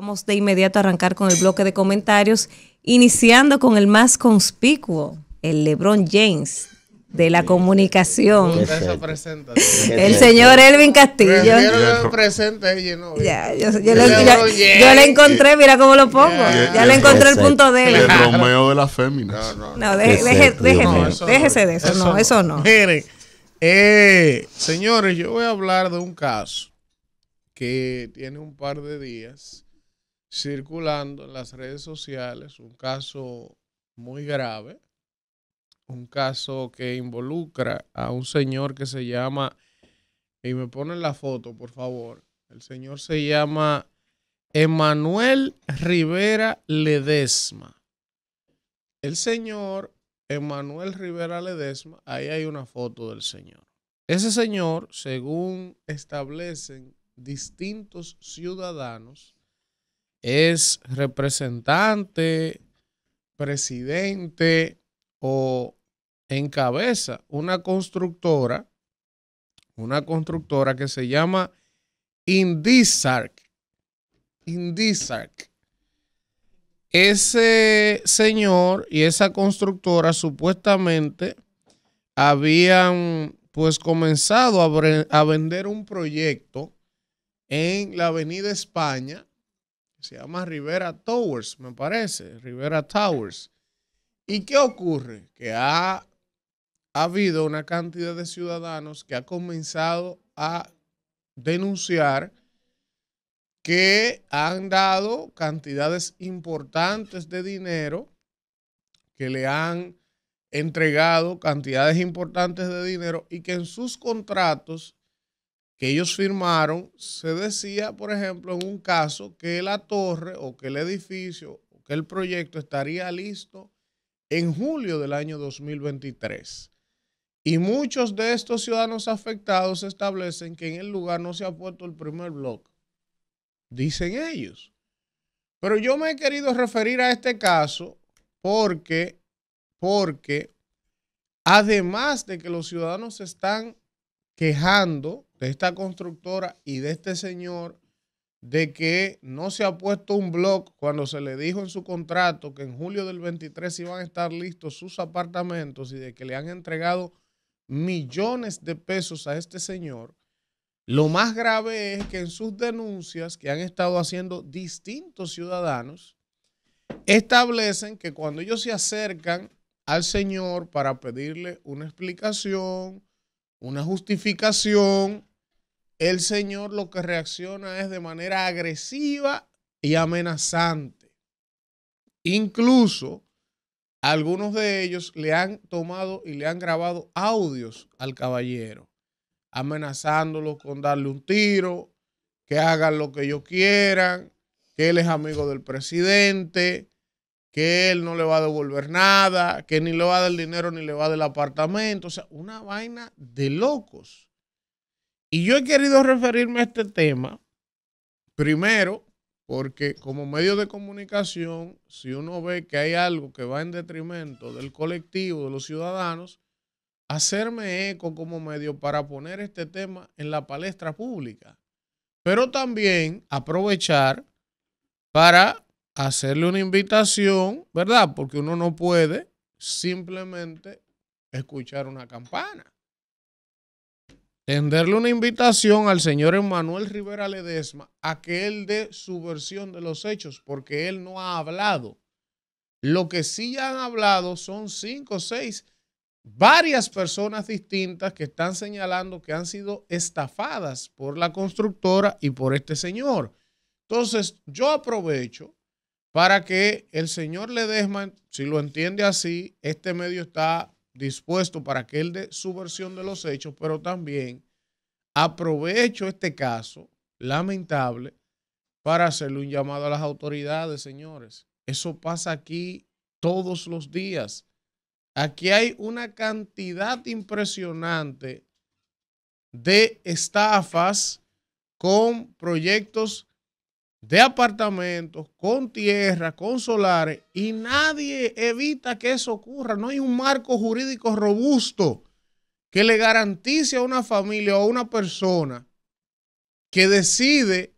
Vamos de inmediato a arrancar con el bloque de comentarios, iniciando con el más conspicuo, el LeBron James de la comunicación. El señor Elvin Castillo. Eh. yo, yo, yo, le encontré, mira cómo lo pongo. Ya le encontré el punto de él. El Romeo de las féminas. No, Déjese, déjese, de eso. No, eso no. Miren, eh, señores, yo voy a hablar de un caso que tiene un par de días circulando en las redes sociales un caso muy grave, un caso que involucra a un señor que se llama, y me ponen la foto, por favor, el señor se llama Emanuel Rivera Ledesma. El señor Emanuel Rivera Ledesma, ahí hay una foto del señor. Ese señor, según establecen distintos ciudadanos, es representante, presidente o encabeza una constructora, una constructora que se llama Indisarc. Indisarc. Ese señor y esa constructora supuestamente habían pues comenzado a vender un proyecto en la Avenida España se llama Rivera Towers, me parece, Rivera Towers. ¿Y qué ocurre? Que ha, habido una cantidad de ciudadanos que ha comenzado a denunciar que han dado cantidades importantes de dinero, que le han entregado cantidades importantes de dinero y que en sus contratos que ellos firmaron, se decía, por ejemplo, en un caso que la torre o que el edificio o que el proyecto estaría listo en julio del año 2023. Y muchos de estos ciudadanos afectados establecen que en el lugar no se ha puesto el primer bloque, dicen ellos. Pero yo me he querido referir a este caso porque, porque además de que los ciudadanos están quejando de esta constructora y de este señor de que no se ha puesto un blog cuando se le dijo en su contrato que en julio del 23 iban a estar listos sus apartamentos y de que le han entregado millones de pesos a este señor. Lo más grave es que en sus denuncias que han estado haciendo distintos ciudadanos, establecen que cuando ellos se acercan al señor para pedirle una explicación, una justificación, el Señor lo que reacciona es de manera agresiva y amenazante. Incluso algunos de ellos le han tomado y le han grabado audios al caballero, amenazándolo con darle un tiro, que hagan lo que ellos quieran, que él es amigo del presidente, que él no le va a devolver nada, que ni le va del dinero ni le va del apartamento. O sea, una vaina de locos. Y yo he querido referirme a este tema, primero, porque como medio de comunicación, si uno ve que hay algo que va en detrimento del colectivo, de los ciudadanos, hacerme eco como medio para poner este tema en la palestra pública. Pero también aprovechar para hacerle una invitación, ¿verdad? Porque uno no puede simplemente escuchar una campana. Tenderle una invitación al señor Emanuel Rivera Ledesma a que él dé su versión de los hechos, porque él no ha hablado. Lo que sí han hablado son cinco, o seis, varias personas distintas que están señalando que han sido estafadas por la constructora y por este señor. Entonces, yo aprovecho para que el señor Ledesma, si lo entiende así, este medio está dispuesto para que él dé su versión de los hechos, pero también aprovecho este caso lamentable para hacerle un llamado a las autoridades, señores. Eso pasa aquí todos los días. Aquí hay una cantidad impresionante de estafas con proyectos de apartamentos, con tierra, con solares, y nadie evita que eso ocurra. No hay un marco jurídico robusto que le garantice a una familia o a una persona que decide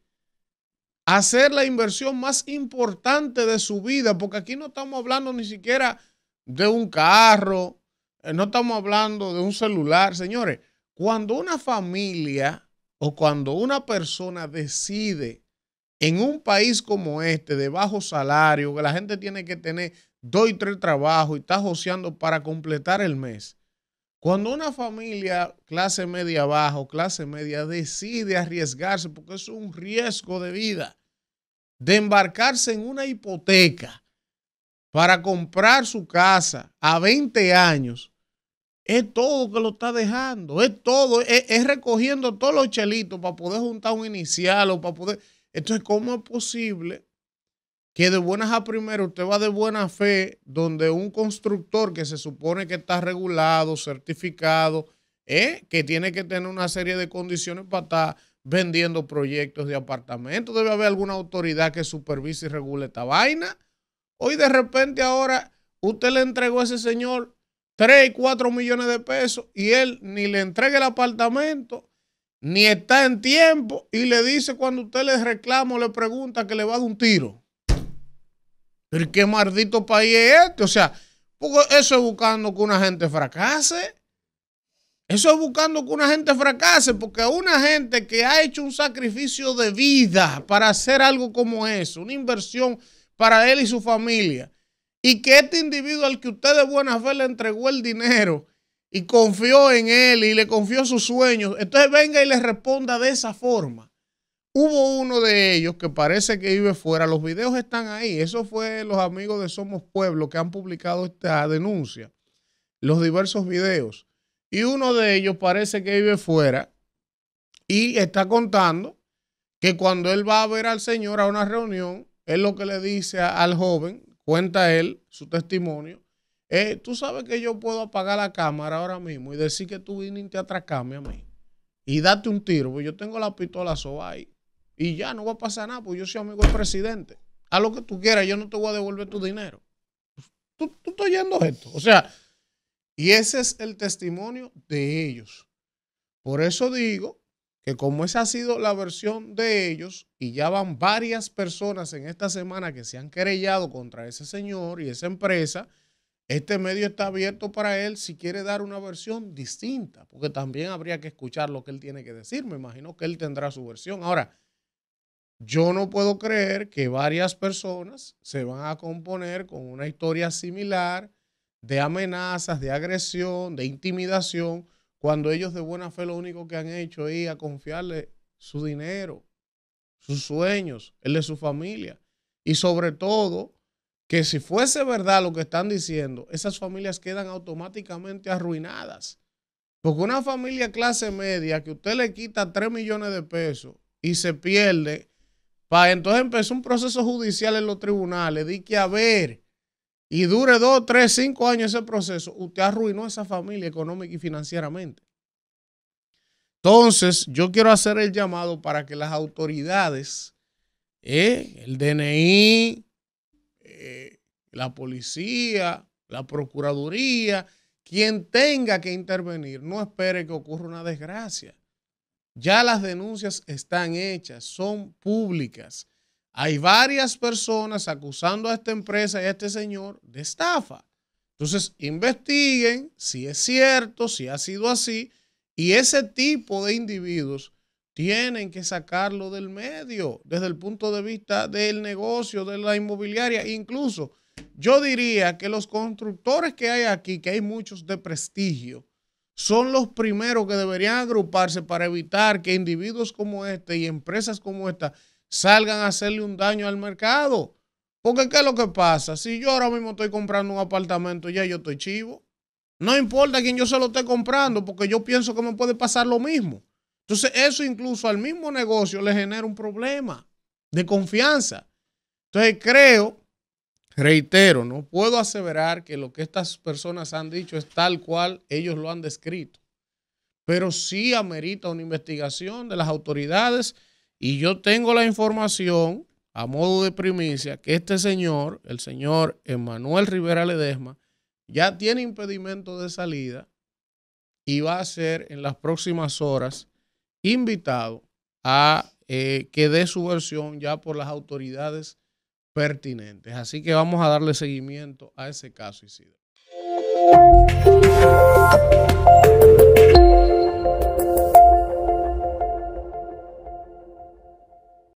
hacer la inversión más importante de su vida, porque aquí no estamos hablando ni siquiera de un carro, eh, no estamos hablando de un celular, señores. Cuando una familia o cuando una persona decide en un país como este, de bajo salario, que la gente tiene que tener dos y tres trabajos y está joseando para completar el mes. Cuando una familia clase media baja clase media decide arriesgarse, porque es un riesgo de vida, de embarcarse en una hipoteca para comprar su casa a 20 años, es todo que lo está dejando, es todo, es, es recogiendo todos los chelitos para poder juntar un inicial o para poder... Entonces, ¿cómo es posible que de buenas a primeras usted va de buena fe donde un constructor que se supone que está regulado, certificado, ¿eh? que tiene que tener una serie de condiciones para estar vendiendo proyectos de apartamentos? Debe haber alguna autoridad que supervise y regule esta vaina. Hoy de repente ahora usted le entregó a ese señor 3, 4 millones de pesos y él ni le entrega el apartamento ni está en tiempo y le dice cuando usted le reclama o le pregunta que le va a dar un tiro. Pero qué maldito país es este? O sea, eso es buscando que una gente fracase. Eso es buscando que una gente fracase, porque una gente que ha hecho un sacrificio de vida para hacer algo como eso, una inversión para él y su familia, y que este individuo al que usted de buena fe le entregó el dinero, y confió en él y le confió sus sueños. Entonces venga y le responda de esa forma. Hubo uno de ellos que parece que vive fuera, los videos están ahí, eso fue los amigos de Somos Pueblo que han publicado esta denuncia, los diversos videos. Y uno de ellos parece que vive fuera y está contando que cuando él va a ver al Señor a una reunión, es lo que le dice al joven, cuenta él su testimonio, eh, tú sabes que yo puedo apagar la cámara ahora mismo y decir que tú viniste a atracarme a mí y date un tiro, porque yo tengo la pistola soba ahí y ya no va a pasar nada, porque yo soy amigo del presidente. A lo que tú quieras, yo no te voy a devolver tu dinero. Tú, tú estás oyendo esto. O sea, y ese es el testimonio de ellos. Por eso digo que como esa ha sido la versión de ellos, y ya van varias personas en esta semana que se han querellado contra ese señor y esa empresa, este medio está abierto para él si quiere dar una versión distinta, porque también habría que escuchar lo que él tiene que decir. Me imagino que él tendrá su versión. Ahora, yo no puedo creer que varias personas se van a componer con una historia similar de amenazas, de agresión, de intimidación, cuando ellos de buena fe lo único que han hecho es a confiarle su dinero, sus sueños, el de su familia y sobre todo que si fuese verdad lo que están diciendo, esas familias quedan automáticamente arruinadas. Porque una familia clase media que usted le quita 3 millones de pesos y se pierde, para entonces empezó un proceso judicial en los tribunales, di que a ver, y dure 2, 3, 5 años ese proceso, usted arruinó esa familia económica y financieramente. Entonces, yo quiero hacer el llamado para que las autoridades, eh, el DNI, la policía, la procuraduría, quien tenga que intervenir, no espere que ocurra una desgracia. Ya las denuncias están hechas, son públicas. Hay varias personas acusando a esta empresa y a este señor de estafa. Entonces, investiguen si es cierto, si ha sido así, y ese tipo de individuos tienen que sacarlo del medio desde el punto de vista del negocio, de la inmobiliaria, incluso yo diría que los constructores que hay aquí, que hay muchos de prestigio, son los primeros que deberían agruparse para evitar que individuos como este y empresas como esta salgan a hacerle un daño al mercado. Porque ¿qué es lo que pasa? Si yo ahora mismo estoy comprando un apartamento, ya yo estoy chivo. No importa quién yo se lo esté comprando, porque yo pienso que me puede pasar lo mismo. Entonces eso incluso al mismo negocio le genera un problema de confianza. Entonces creo Reitero, no puedo aseverar que lo que estas personas han dicho es tal cual ellos lo han descrito, pero sí amerita una investigación de las autoridades y yo tengo la información a modo de primicia que este señor, el señor Emanuel Rivera Ledesma, ya tiene impedimento de salida y va a ser en las próximas horas invitado a eh, que dé su versión ya por las autoridades pertinentes. Así que vamos a darle seguimiento a ese caso, Isidro.